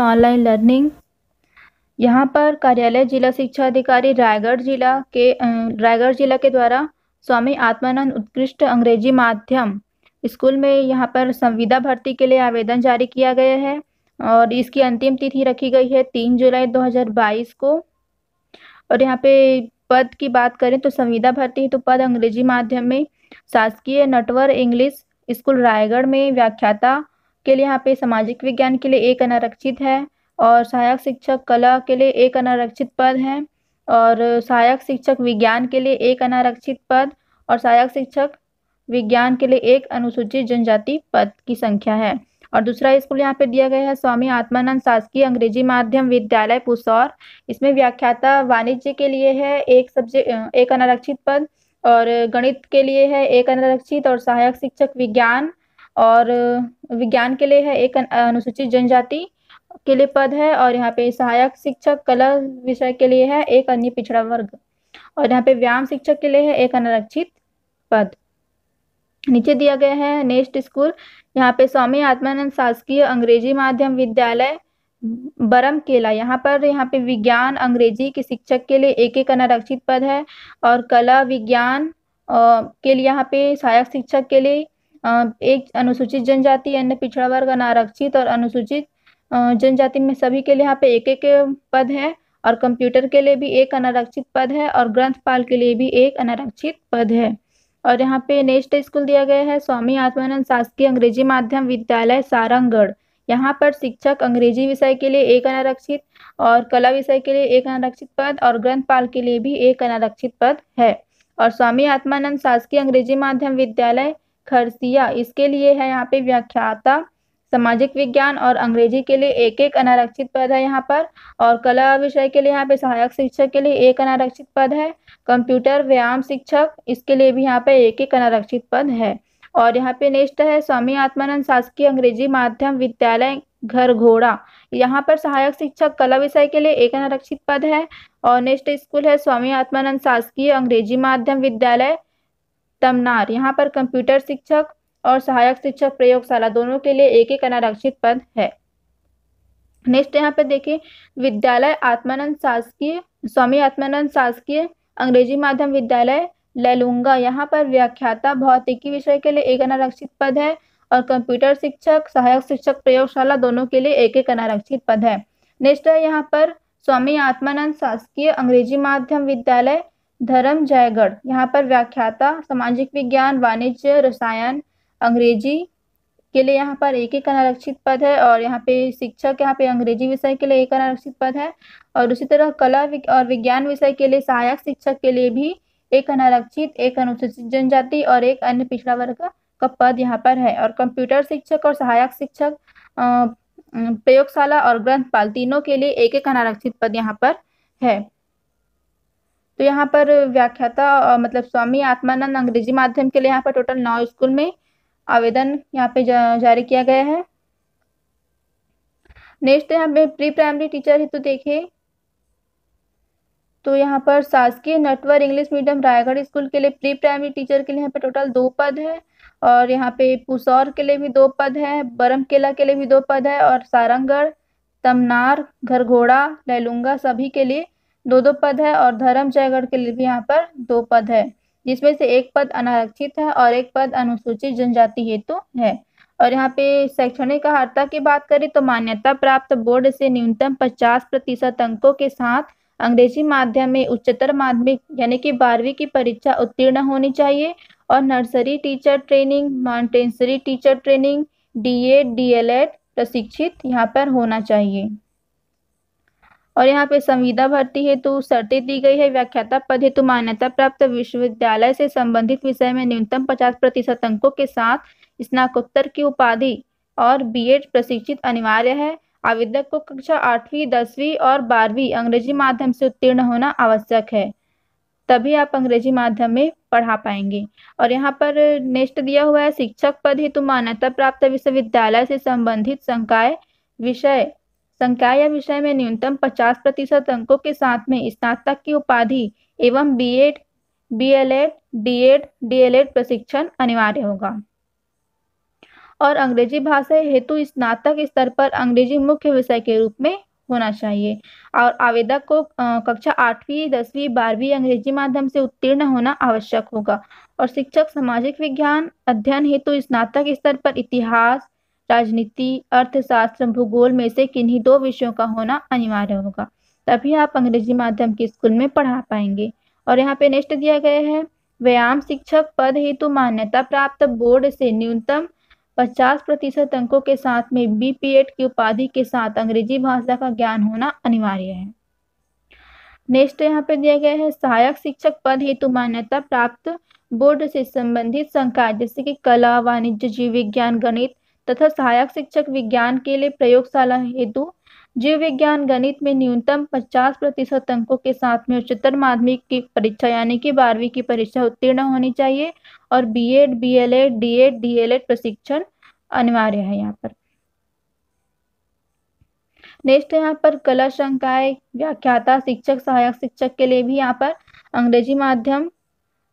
online learning यहाँ पर कार्यालय जिला शिक्षा अधिकारी रायगढ़ जिला के रायगढ़ जिला के द्वारा स्वामी आत्मानंद उत्कृष्ट अंग्रेजी माध्यम स्कूल में यहाँ पर संविदा भर्ती के लिए आवेदन जारी किया गया है और इसकी अंतिम तिथि रखी गई है तीन जुलाई 2022 को और यहाँ पे पद की बात करें तो संविदा भर्ती है तो पद अंग्रेजी माध्यम में शासकीय नटवर इंग्लिश स्कूल रायगढ़ में व्याख्याता के लिए यहाँ पे सामाजिक विज्ञान के लिए एक अनारक्षित है और सहायक शिक्षक कला के लिए एक अनारक्षित पद है और सहायक शिक्षक विज्ञान के लिए एक अनारक्षित पद और सहायक शिक्षक विज्ञान के लिए एक अनुसूचित जनजाति पद की संख्या है और दूसरा स्कूल यहाँ पे दिया गया है स्वामी आत्मानंद शासकीय अंग्रेजी माध्यम विद्यालय पुसौर इसमें व्याख्याता वाणिज्य के लिए है एक सब्जेक्ट एक अनारक्षित पद और गणित के लिए है एक अनारक्षित और सहायक शिक्षक विज्ञान और विज्ञान के लिए है एक अनुसूचित जनजाति के लिए पद है और यहाँ पे सहायक शिक्षक कला विषय के लिए है एक अन्य पिछड़ा वर्ग और यहाँ पे व्यायाम शिक्षक के लिए है एक अनारक्षित पद नीचे दिया गया है नेक्स्ट स्कूल यहाँ पे स्वामी आत्मानंद शासकीय अंग्रेजी माध्यम विद्यालय बरम केला यहाँ पर यहाँ पे विज्ञान अंग्रेजी के शिक्षक के लिए एक एक अनारक्षित पद है और कला विज्ञान के लिए यहाँ पे सहायक शिक्षक के लिए एक अनुसूचित जनजाति अन्य पिछड़ा वर्ग अनारक्षित और अनुसूचित जनजाति में सभी के लिए यहाँ पे एक एक पद है और कंप्यूटर के लिए भी एक अनारक्षित पद है और ग्रंथपाल के लिए भी एक अनारक्षित पद है और यहाँ पे नेक्स्ट स्कूल दिया गया है स्वामी आत्मानंद शासकीय अंग्रेजी माध्यम विद्यालय सारंगगढ़ यहाँ पर शिक्षक अंग्रेजी विषय के लिए एक अनारक्षित और कला विषय के लिए एक अनारक्षित पद और ग्रंथपाल के लिए भी एक अनारक्षित पद है और स्वामी आत्मानंद शासकीय अंग्रेजी माध्यम विद्यालय खरसिया इसके लिए है यहाँ पे व्याख्याता सामाजिक विज्ञान और अंग्रेजी के लिए एक एक अनारक्षित पद है यहाँ पर और कला विषय के लिए यहाँ पे सहायक शिक्षक के लिए एक अनारक्षित पद है कंप्यूटर व्यायाम शिक्षक इसके लिए भी यहाँ पे एक एक अनारक्षित पद है और यहाँ पे नेक्स्ट है स्वामी आत्मानंद शासकीय अंग्रेजी माध्यम विद्यालय घर घोड़ा यहाँ पर सहायक शिक्षक कला विषय के लिए एक अनारक्षित पद है और नेक्स्ट स्कूल है स्वामी आत्मानंद शासकीय अंग्रेजी माध्यम विद्यालय तमनार यहाँ पर कंप्यूटर शिक्षक और सहायक शिक्षक प्रयोगशाला दोनों के लिए एक एक अनारक्षित पद है नेक्स्ट यहाँ पे देखिए विद्यालय आत्मानंद शासकीय स्वामी आत्मानंद शासकीय अंग्रेजी माध्यम विद्यालय ललुंगा यहाँ पर व्याख्याता भौतिकी विषय के लिए एक अनारक्षित पद है और कंप्यूटर शिक्षक सहायक शिक्षक प्रयोगशाला दोनों के लिए एक एक अनारक्षित पद है नेक्स्ट है यहाँ पर स्वामी आत्मानंद शासकीय अंग्रेजी माध्यम विद्यालय धर्म जयगढ़ यहाँ पर व्याख्याता सामाजिक विज्ञान वाणिज्य रसायन अंग्रेजी के लिए यहाँ पर एक एक अनारक्षित पद है और यहाँ पे शिक्षक यहाँ पे अंग्रेजी विषय के लिए एक अनारक्षित पद है और उसी तरह कला और विज्ञान विषय के लिए सहायक शिक्षक के लिए भी एक अनारक्षित एक अनुसूचित जनजाति और एक अन्य पिछड़ा वर्ग का पद यहाँ पर है और कंप्यूटर शिक्षक और सहायक शिक्षक प्रयोगशाला और ग्रंथपाल तीनों के लिए एक एक अनारक्षित पद यहाँ पर है तो यहाँ पर व्याख्याता मतलब स्वामी आत्मानंद अंग्रेजी माध्यम के लिए यहाँ पर टोटल नौ स्कूल में आवेदन यहाँ पे जा, जारी किया गया है नेक्स्ट यहाँ पे प्री प्राइमरी टीचर हेतु तो देखे तो यहाँ पर शासकीय Natwar English medium Raigarh school के लिए प्री प्राइमरी टीचर के लिए यहाँ पे टोटल दो पद है और यहाँ पे पुसौर के लिए भी दो पद है बरम केला के लिए भी दो पद है और सारंगढ़ तमनार घरघोड़ा लहलुंगा सभी के लिए दो दो पद है और धर्म जयगढ़ के लिए भी यहाँ पर दो पद है जिसमें से एक पद अनारक्षित है और एक पद अनुसूचित जनजाति हेतु है और यहाँ पे शैक्षणिक अहार्ता की बात करें तो मान्यता प्राप्त बोर्ड से न्यूनतम पचास प्रतिशत अंकों के साथ अंग्रेजी माध्यम में उच्चतर माध्यमिक यानी कि बारहवीं की परीक्षा उत्तीर्ण होनी चाहिए और nursery teacher training montessori teacher training D A प्रशिक्षित यहाँ पर होना चाहिए और यहाँ पे संविदा भर्ती हेतु शर्तें दी गई है व्याख्याता पद हेतु मान्यता प्राप्त विश्वविद्यालय से संबंधित विषय में न्यूनतम पचास प्रतिशत अंकों के साथ स्नाकोत्तर की उपाधि और बीएड प्रशिक्षित अनिवार्य है आवेदक को कक्षा आठवीं दसवीं और बारहवीं अंग्रेजी माध्यम से उत्तीर्ण होना आवश्यक है तभी आप अंग्रेजी माध्यम में पढ़ा पाएंगे और यहाँ पर नेक्स्ट दिया हुआ है शिक्षक पद हेतु मान्यता प्राप्त विश्वविद्यालय से संबंधित संकाय विषय संख्या या विषय में न्यूनतम 50 प्रतिशत अंकों के साथ में स्नातक की उपाधि एवं बीएड, बीएलएड, डीएड, डीएलएड प्रशिक्षण अनिवार्य होगा और अंग्रेजी भाषा हेतु स्नातक स्तर पर अंग्रेजी मुख्य विषय के रूप में होना चाहिए और आवेदक को कक्षा आठवीं दसवीं बारहवीं अंग्रेजी माध्यम से उत्तीर्ण होना आवश्यक होगा और शिक्षक सामाजिक विज्ञान अध्ययन हेतु स्नातक स्तर पर इतिहास राजनीति अर्थशास्त्र भूगोल में से किन्हीं दो विषयों का होना अनिवार्य होगा तभी आप अंग्रेजी माध्यम के स्कूल में पढ़ा पाएंगे और यहाँ पे नेक्स्ट दिया गया है व्यायाम शिक्षक पद हेतु मान्यता प्राप्त बोर्ड से न्यूनतम 50 प्रतिशत अंकों के साथ में बीपीएड की उपाधि के साथ अंग्रेजी भाषा का ज्ञान होना अनिवार्य है नेक्स्ट यहाँ पे दिया गया है सहायक शिक्षक पद हेतु मान्यता प्राप्त बोर्ड से संबंधित संकाय जैसे कि कला वाणिज्य जीव विज्ञान गणित तथा सहायक शिक्षक विज्ञान के लिए प्रयोगशाला हेतु जीव विज्ञान गणित में न्यूनतम 50 प्रतिशत अंकों के साथ में उच्चतर माध्यमिक की परीक्षा यानी कि बारहवीं की परीक्षा उत्तीर्ण होनी चाहिए और बीएड, बीएलएड, डीएड, डीएलएड प्रशिक्षण अनिवार्य है यहाँ पर नेक्स्ट यहाँ पर कला संकाय व्याख्याता शिक्षक सहायक शिक्षक के लिए भी यहाँ पर अंग्रेजी माध्यम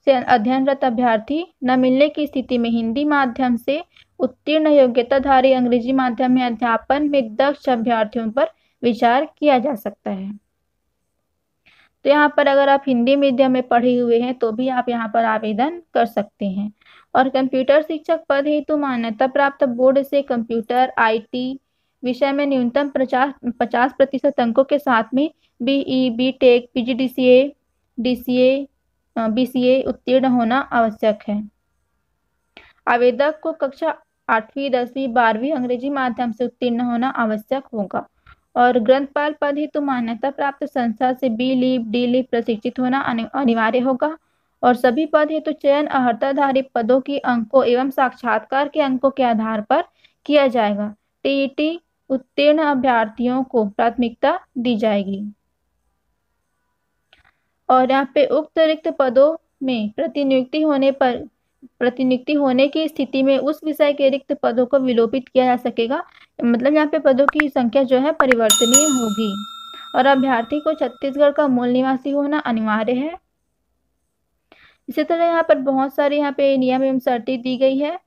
से अध्ययनरत अभ्यर्थी न मिलने की स्थिति में हिंदी माध्यम से उत्तीर्ण योग्यताधारी अंग्रेजी माध्यम में अध्यापन में दक्ष अभ्यर्थियों पर विचार किया जा सकता है तो यहाँ पर अगर आप हिंदी मीडियम में पढ़े हुए हैं तो भी आप यहाँ पर आवेदन कर सकते हैं और कंप्यूटर शिक्षक पद हेतु मान्यता प्राप्त बोर्ड से कंप्यूटर आईटी विषय में न्यूनतम पचास पचास प्रतिशत अंकों के साथ में B E B tech P G D C A D C A B C A उत्तीर्ण होना आवश्यक है आवेदक को कक्षा आठवीं दसवीं बारहवीं अंग्रेजी माध्यम से उत्तीर्ण होना आवश्यक होगा और ग्रंथपाल पद हेतु मान्यता प्राप्त संस्था से बी लीप डी लीप प्रशिक्षित होना अनिवार्य होगा और सभी पद हेतु चयन अहर्ताधारी पदों की अंकों एवं साक्षात्कार के अंकों के आधार पर किया जाएगा टीईटी उत्तीर्ण अभ्यर्थियों को प्राथमिकता दी जाएगी और यहाँ पे उक्त रिक्त पदों में प्रतिनियुक्ति होने पर प्रतिनियुक्ति होने की स्थिति में उस विषय के रिक्त पदों को विलोपित किया जा सकेगा मतलब यहाँ पे पदों की संख्या जो है परिवर्तनीय होगी और अभ्यर्थी को छत्तीसगढ़ का मूल निवासी होना अनिवार्य है इसी तरह यहाँ पर बहुत सारे यहाँ पे नियम एवं शर्तें दी गई है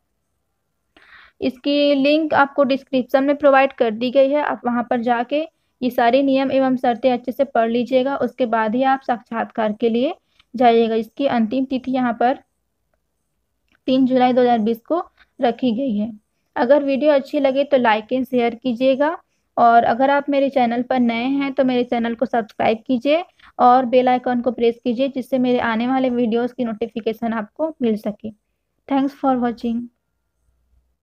इसकी लिंक आपको डिस्क्रिप्शन में प्रोवाइड कर दी गई है आप वहाँ पर जाके ये सारे नियम एवं शर्तें अच्छे से पढ़ लीजिएगा उसके बाद ही आप साक्षात्कार के लिए जाइएगा इसकी अंतिम तिथि यहाँ पर तीन जुलाई 2020 को रखी गई है अगर वीडियो अच्छी लगे तो लाइक एंड शेयर कीजिएगा और अगर आप मेरे चैनल पर नए हैं तो मेरे चैनल को सब्सक्राइब कीजिए और बेल आइकॉन को प्रेस कीजिए जिससे मेरे आने वाले वीडियोस की नोटिफिकेशन आपको मिल सके थैंक्स फॉर वॉचिंग